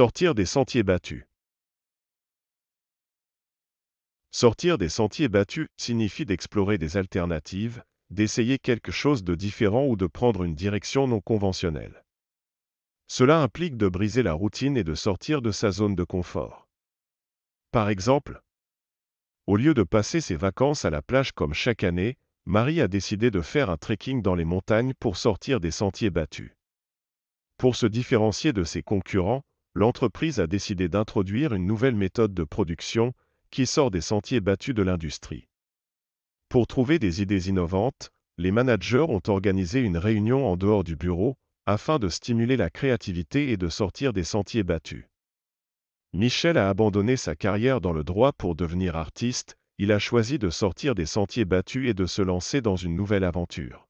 Sortir des sentiers battus. Sortir des sentiers battus signifie d'explorer des alternatives, d'essayer quelque chose de différent ou de prendre une direction non conventionnelle. Cela implique de briser la routine et de sortir de sa zone de confort. Par exemple, au lieu de passer ses vacances à la plage comme chaque année, Marie a décidé de faire un trekking dans les montagnes pour sortir des sentiers battus. Pour se différencier de ses concurrents, l'entreprise a décidé d'introduire une nouvelle méthode de production qui sort des sentiers battus de l'industrie. Pour trouver des idées innovantes, les managers ont organisé une réunion en dehors du bureau afin de stimuler la créativité et de sortir des sentiers battus. Michel a abandonné sa carrière dans le droit pour devenir artiste, il a choisi de sortir des sentiers battus et de se lancer dans une nouvelle aventure.